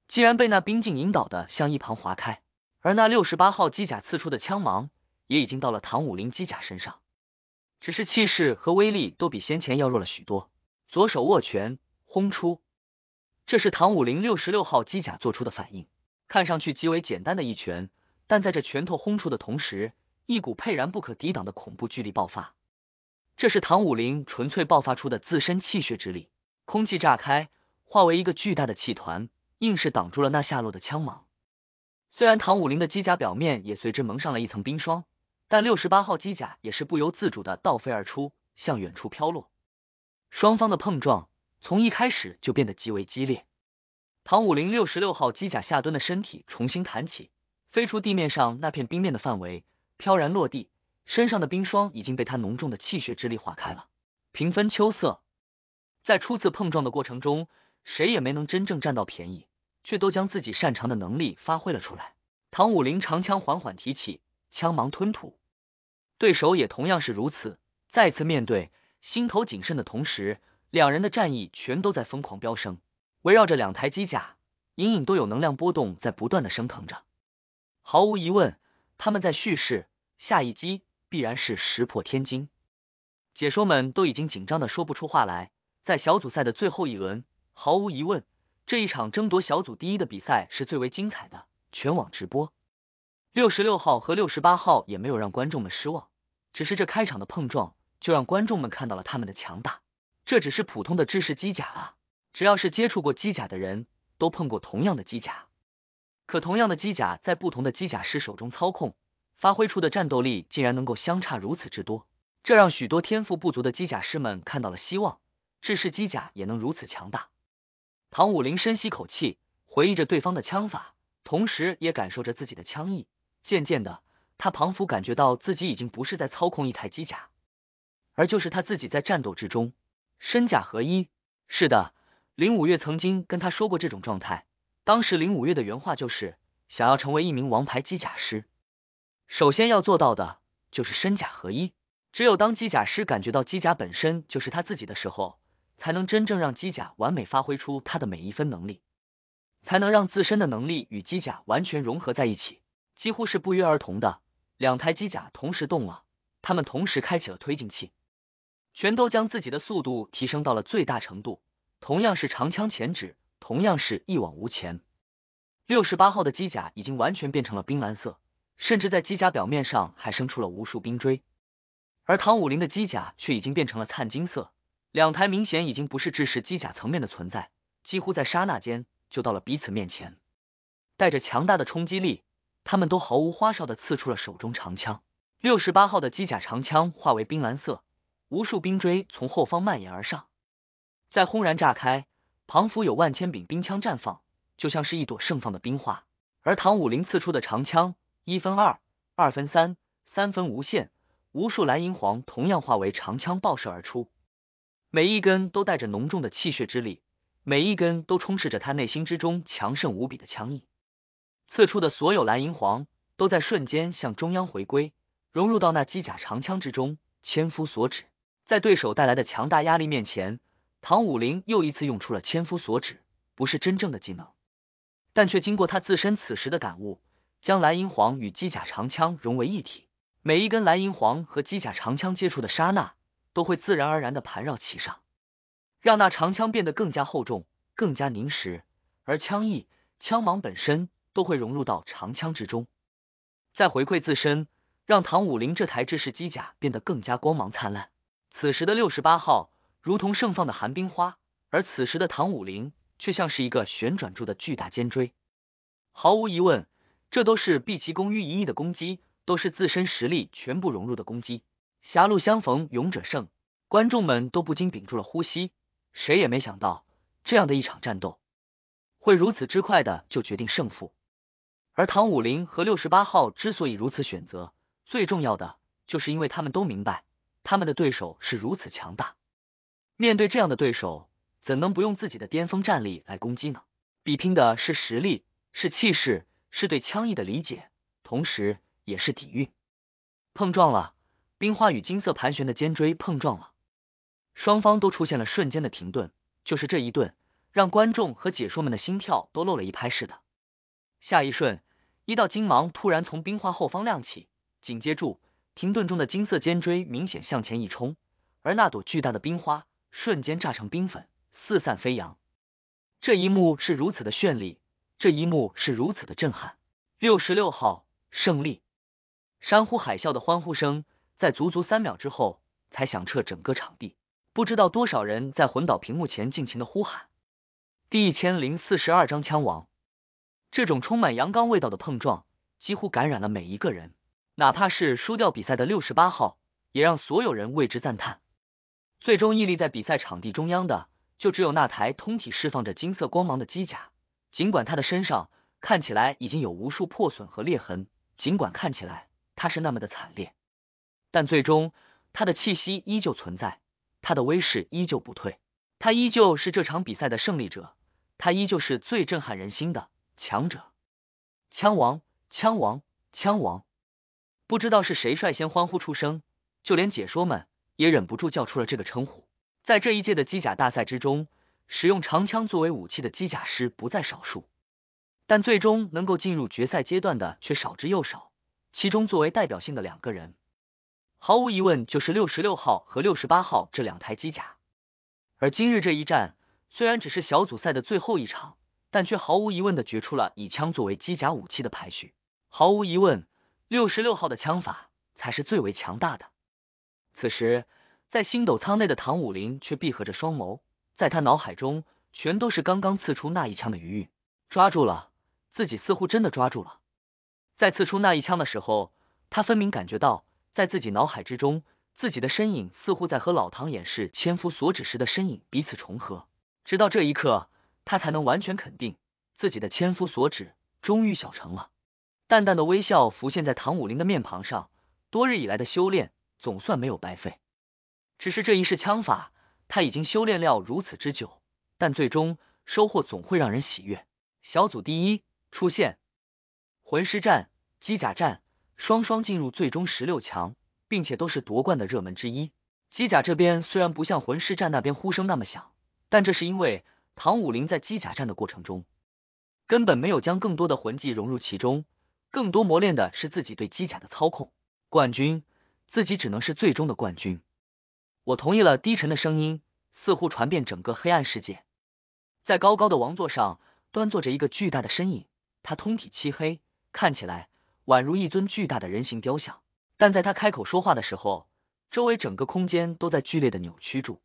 竟然被那冰镜引导的向一旁划开，而那六十八号机甲刺出的枪芒也已经到了唐武林机甲身上，只是气势和威力都比先前要弱了许多。左手握拳轰出，这是唐舞麟六十六号机甲做出的反应。看上去极为简单的一拳，但在这拳头轰出的同时，一股沛然不可抵挡的恐怖巨力爆发。这是唐舞麟纯粹爆发出的自身气血之力，空气炸开，化为一个巨大的气团，硬是挡住了那下落的枪芒。虽然唐舞麟的机甲表面也随之蒙上了一层冰霜，但六十八号机甲也是不由自主的倒飞而出，向远处飘落。双方的碰撞从一开始就变得极为激烈。唐舞麟六十六号机甲下蹲的身体重新弹起，飞出地面上那片冰面的范围，飘然落地，身上的冰霜已经被他浓重的气血之力化开了。平分秋色，在初次碰撞的过程中，谁也没能真正占到便宜，却都将自己擅长的能力发挥了出来。唐舞麟长枪缓缓提起，枪芒吞吐，对手也同样是如此，再次面对。心头谨慎的同时，两人的战意全都在疯狂飙升。围绕着两台机甲，隐隐都有能量波动在不断的升腾着。毫无疑问，他们在蓄势，下一击必然是石破天惊。解说们都已经紧张的说不出话来。在小组赛的最后一轮，毫无疑问，这一场争夺小组第一的比赛是最为精彩的。全网直播，六十六号和六十八号也没有让观众们失望。只是这开场的碰撞。就让观众们看到了他们的强大。这只是普通的制式机甲啊！只要是接触过机甲的人都碰过同样的机甲，可同样的机甲在不同的机甲师手中操控，发挥出的战斗力竟然能够相差如此之多。这让许多天赋不足的机甲师们看到了希望，制式机甲也能如此强大。唐武林深吸口气，回忆着对方的枪法，同时也感受着自己的枪意。渐渐的，他仿佛感觉到自己已经不是在操控一台机甲。而就是他自己在战斗之中，身甲合一。是的，林五月曾经跟他说过这种状态。当时林五月的原话就是：想要成为一名王牌机甲师，首先要做到的就是身甲合一。只有当机甲师感觉到机甲本身就是他自己的时候，才能真正让机甲完美发挥出他的每一分能力，才能让自身的能力与机甲完全融合在一起。几乎是不约而同的，两台机甲同时动了，他们同时开启了推进器。全都将自己的速度提升到了最大程度，同样是长枪前指，同样是一往无前。六十八号的机甲已经完全变成了冰蓝色，甚至在机甲表面上还生出了无数冰锥，而唐舞麟的机甲却已经变成了灿金色。两台明显已经不是制式机甲层面的存在，几乎在刹那间就到了彼此面前，带着强大的冲击力，他们都毫无花哨的刺出了手中长枪。六十八号的机甲长枪化为冰蓝色。无数冰锥从后方蔓延而上，在轰然炸开。旁府有万千柄冰枪绽放，就像是一朵盛放的冰花。而唐武林刺出的长枪，一分二，二分三，三分无限，无数蓝银黄同样化为长枪爆射而出，每一根都带着浓重的气血之力，每一根都充斥着他内心之中强盛无比的枪意。刺出的所有蓝银黄都在瞬间向中央回归，融入到那机甲长枪之中，千夫所指。在对手带来的强大压力面前，唐武林又一次用出了千夫所指，不是真正的技能，但却经过他自身此时的感悟，将蓝银皇与机甲长枪融为一体。每一根蓝银皇和机甲长枪接触的刹那，都会自然而然的盘绕其上，让那长枪变得更加厚重、更加凝实，而枪意、枪芒本身都会融入到长枪之中，再回馈自身，让唐武林这台制式机甲变得更加光芒灿烂。此时的六十八号如同盛放的寒冰花，而此时的唐舞麟却像是一个旋转柱的巨大尖锥。毫无疑问，这都是毕其功于一役的攻击，都是自身实力全部融入的攻击。狭路相逢勇者胜，观众们都不禁屏住了呼吸。谁也没想到，这样的一场战斗会如此之快的就决定胜负。而唐武林和六十八号之所以如此选择，最重要的就是因为他们都明白。他们的对手是如此强大，面对这样的对手，怎能不用自己的巅峰战力来攻击呢？比拼的是实力，是气势，是对枪意的理解，同时也是底蕴。碰撞了，冰花与金色盘旋的尖锥碰撞了，双方都出现了瞬间的停顿，就是这一顿，让观众和解说们的心跳都漏了一拍似的。下一瞬，一道金芒突然从冰花后方亮起，紧接住。停顿中的金色尖锥明显向前一冲，而那朵巨大的冰花瞬间炸成冰粉，四散飞扬。这一幕是如此的绚丽，这一幕是如此的震撼。六十六号胜利，山呼海啸的欢呼声在足足三秒之后才响彻整个场地。不知道多少人在魂导屏幕前尽情的呼喊。第一千零四十二章枪王，这种充满阳刚味道的碰撞，几乎感染了每一个人。哪怕是输掉比赛的六十八号，也让所有人为之赞叹。最终屹立在比赛场地中央的，就只有那台通体释放着金色光芒的机甲。尽管他的身上看起来已经有无数破损和裂痕，尽管看起来他是那么的惨烈，但最终他的气息依旧存在，他的威势依旧不退，他依旧是这场比赛的胜利者，他依旧是最震撼人心的强者——枪王，枪王，枪王。不知道是谁率先欢呼出声，就连解说们也忍不住叫出了这个称呼。在这一届的机甲大赛之中，使用长枪作为武器的机甲师不在少数，但最终能够进入决赛阶段的却少之又少。其中作为代表性的两个人，毫无疑问就是六十六号和六十八号这两台机甲。而今日这一战，虽然只是小组赛的最后一场，但却毫无疑问的决出了以枪作为机甲武器的排序。毫无疑问。六十六号的枪法才是最为强大的。此时，在星斗舱内的唐武林却闭合着双眸，在他脑海中全都是刚刚刺出那一枪的余韵。抓住了，自己似乎真的抓住了。在刺出那一枪的时候，他分明感觉到，在自己脑海之中，自己的身影似乎在和老唐演示千夫所指时的身影彼此重合。直到这一刻，他才能完全肯定自己的千夫所指终于小成了。淡淡的微笑浮现在唐武林的面庞上，多日以来的修炼总算没有白费。只是这一式枪法，他已经修炼了如此之久，但最终收获总会让人喜悦。小组第一出现，魂师战、机甲战双双进入最终十六强，并且都是夺冠的热门之一。机甲这边虽然不像魂师战那边呼声那么响，但这是因为唐武林在机甲战的过程中根本没有将更多的魂技融入其中。更多磨练的是自己对机甲的操控。冠军，自己只能是最终的冠军。我同意了。低沉的声音似乎传遍整个黑暗世界。在高高的王座上端坐着一个巨大的身影，他通体漆黑，看起来宛如一尊巨大的人形雕像。但在他开口说话的时候，周围整个空间都在剧烈的扭曲住。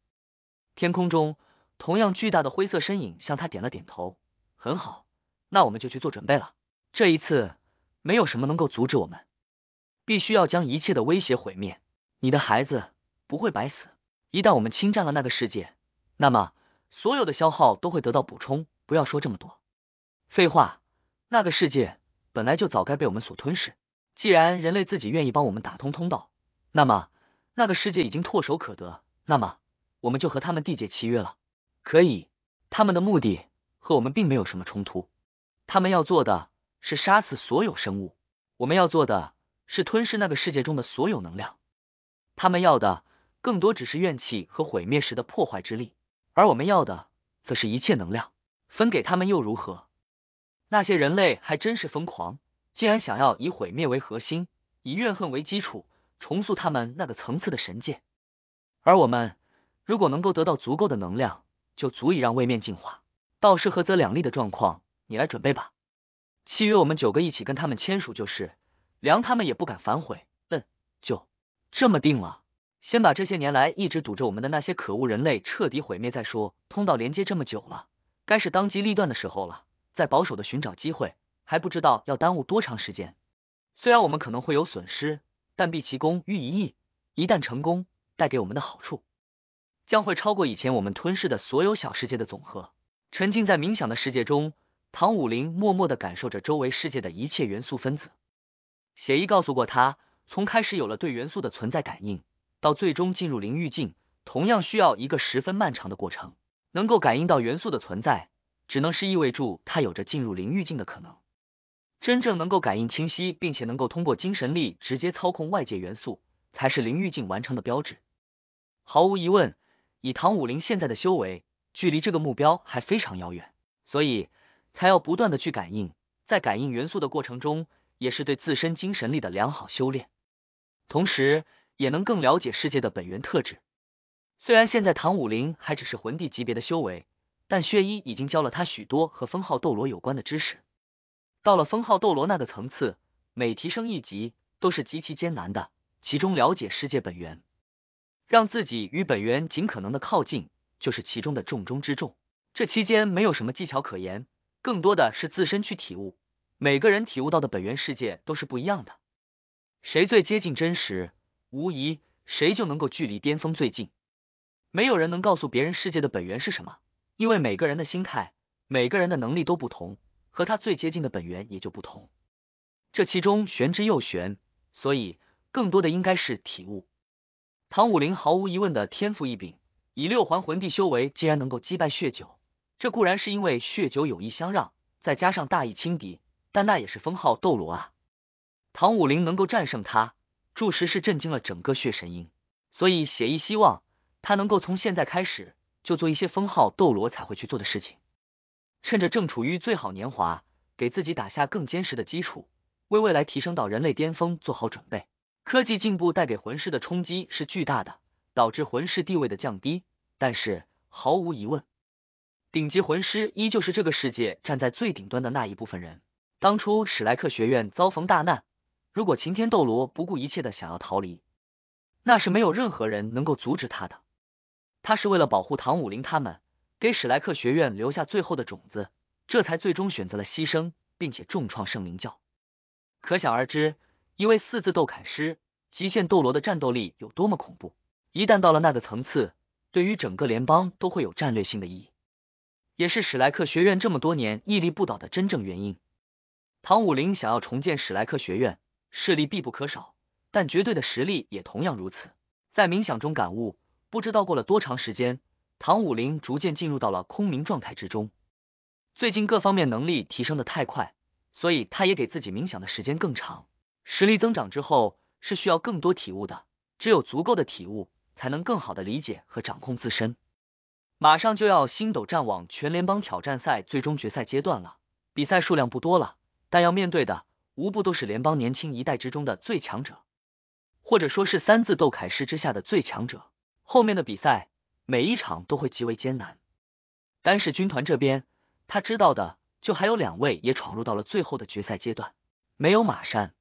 天空中同样巨大的灰色身影向他点了点头。很好，那我们就去做准备了。这一次。没有什么能够阻止我们，必须要将一切的威胁毁灭。你的孩子不会白死。一旦我们侵占了那个世界，那么所有的消耗都会得到补充。不要说这么多废话，那个世界本来就早该被我们所吞噬。既然人类自己愿意帮我们打通通道，那么那个世界已经唾手可得。那么我们就和他们缔结契约了。可以，他们的目的和我们并没有什么冲突，他们要做的。是杀死所有生物。我们要做的，是吞噬那个世界中的所有能量。他们要的，更多只是怨气和毁灭时的破坏之力，而我们要的，则是一切能量。分给他们又如何？那些人类还真是疯狂，竟然想要以毁灭为核心，以怨恨为基础，重塑他们那个层次的神界。而我们，如果能够得到足够的能量，就足以让位面进化。道士和则两立的状况，你来准备吧。契约，我们九个一起跟他们签署，就是梁他们也不敢反悔。嗯，就这么定了。先把这些年来一直堵着我们的那些可恶人类彻底毁灭再说。通道连接这么久了，该是当机立断的时候了。再保守的寻找机会，还不知道要耽误多长时间。虽然我们可能会有损失，但必其功于一役。一旦成功，带给我们的好处将会超过以前我们吞噬的所有小世界的总和。沉浸在冥想的世界中。唐武林默默的感受着周围世界的一切元素分子，写意告诉过他，从开始有了对元素的存在感应，到最终进入灵域境，同样需要一个十分漫长的过程。能够感应到元素的存在，只能是意味住他有着进入灵域境的可能。真正能够感应清晰，并且能够通过精神力直接操控外界元素，才是灵域境完成的标志。毫无疑问，以唐武林现在的修为，距离这个目标还非常遥远，所以。才要不断的去感应，在感应元素的过程中，也是对自身精神力的良好修炼，同时也能更了解世界的本源特质。虽然现在唐舞麟还只是魂帝级别的修为，但薛一已经教了他许多和封号斗罗有关的知识。到了封号斗罗那个层次，每提升一级都是极其艰难的，其中了解世界本源，让自己与本源尽可能的靠近，就是其中的重中之重。这期间没有什么技巧可言。更多的是自身去体悟，每个人体悟到的本源世界都是不一样的。谁最接近真实，无疑谁就能够距离巅峰最近。没有人能告诉别人世界的本源是什么，因为每个人的心态、每个人的能力都不同，和他最接近的本源也就不同。这其中玄之又玄，所以更多的应该是体悟。唐武林毫无疑问的天赋异禀，以六环魂帝修为竟然能够击败血九。这固然是因为血酒有意相让，再加上大意轻敌，但那也是封号斗罗啊！唐舞麟能够战胜他，着实是震惊了整个血神营。所以血意希望他能够从现在开始就做一些封号斗罗才会去做的事情，趁着正处于最好年华，给自己打下更坚实的基础，为未来提升到人类巅峰做好准备。科技进步带给魂师的冲击是巨大的，导致魂师地位的降低，但是毫无疑问。顶级魂师依旧是这个世界站在最顶端的那一部分人。当初史莱克学院遭逢大难，如果擎天斗罗不顾一切的想要逃离，那是没有任何人能够阻止他的。他是为了保护唐武林他们，给史莱克学院留下最后的种子，这才最终选择了牺牲，并且重创圣灵教。可想而知，一位四字斗铠师、极限斗罗的战斗力有多么恐怖。一旦到了那个层次，对于整个联邦都会有战略性的意义。也是史莱克学院这么多年屹立不倒的真正原因。唐武林想要重建史莱克学院，势力必不可少，但绝对的实力也同样如此。在冥想中感悟，不知道过了多长时间，唐武林逐渐进入到了空明状态之中。最近各方面能力提升的太快，所以他也给自己冥想的时间更长。实力增长之后，是需要更多体悟的。只有足够的体悟，才能更好的理解和掌控自身。马上就要星斗战网全联邦挑战赛最终决赛阶段了，比赛数量不多了，但要面对的无不都是联邦年轻一代之中的最强者，或者说是三字斗铠师之下的最强者。后面的比赛每一场都会极为艰难。单是军团这边，他知道的就还有两位也闯入到了最后的决赛阶段，没有马山。